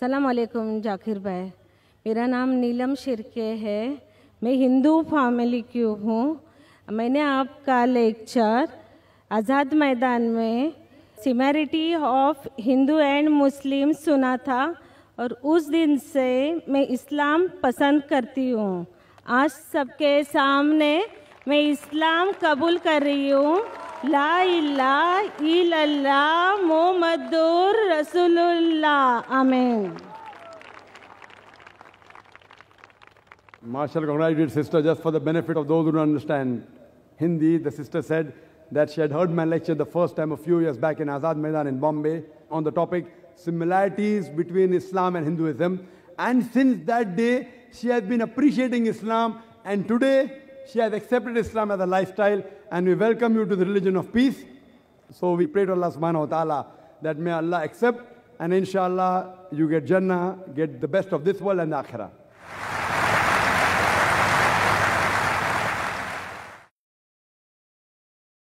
सलामकुम जाकिर भाई मेरा नाम नीलम शिरके है मैं हिंदू फैमिली की हूँ मैंने आपका लेक्चर आज़ाद मैदान में similarity of Hindu and Muslim सुना था और उस दिन से मैं इस्लाम पसंद करती हूँ आज सबके सामने मैं इस्लाम कबूल कर रही हूँ La ilaha illallah Muhammadur Rasulullah. Amen. Marshall congratulated sister just for the benefit of those who don't understand Hindi. The sister said that she had heard my lecture the first time a few years back in Azad Maidan in Bombay on the topic similarities between Islam and Hinduism. And since that day, she has been appreciating Islam. And today, she has accepted Islam as a lifestyle and we welcome you to the religion of peace. So we pray to Allah subhanahu wa ta'ala that may Allah accept and inshallah you get Jannah, get the best of this world and the Akhirah.